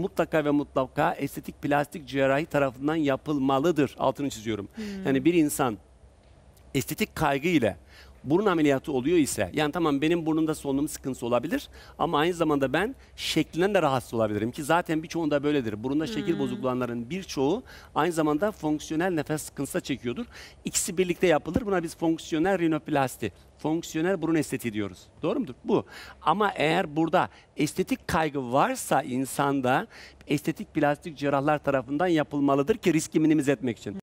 mutlaka ve mutlaka estetik plastik cerrahi tarafından yapılmalıdır. Altını çiziyorum. Hmm. Yani bir insan estetik kaygı ile burun ameliyatı oluyor ise yani tamam benim burnumda solunum sıkıntısı olabilir ama aynı zamanda ben şeklinden de rahatsız olabilirim ki zaten birçoğunda böyledir. Burunda şekil hmm. bozuklanların birçoğu aynı zamanda fonksiyonel nefes sıkıntısı da çekiyordur. İkisi birlikte yapılır. Buna biz fonksiyonel rinoplasti fonksiyonel burun estetiği diyoruz. Doğru mudur? Bu. Ama eğer burada estetik kaygı varsa insanda estetik plastik cerrahlar tarafından yapılmalıdır ki riski minimize etmek için.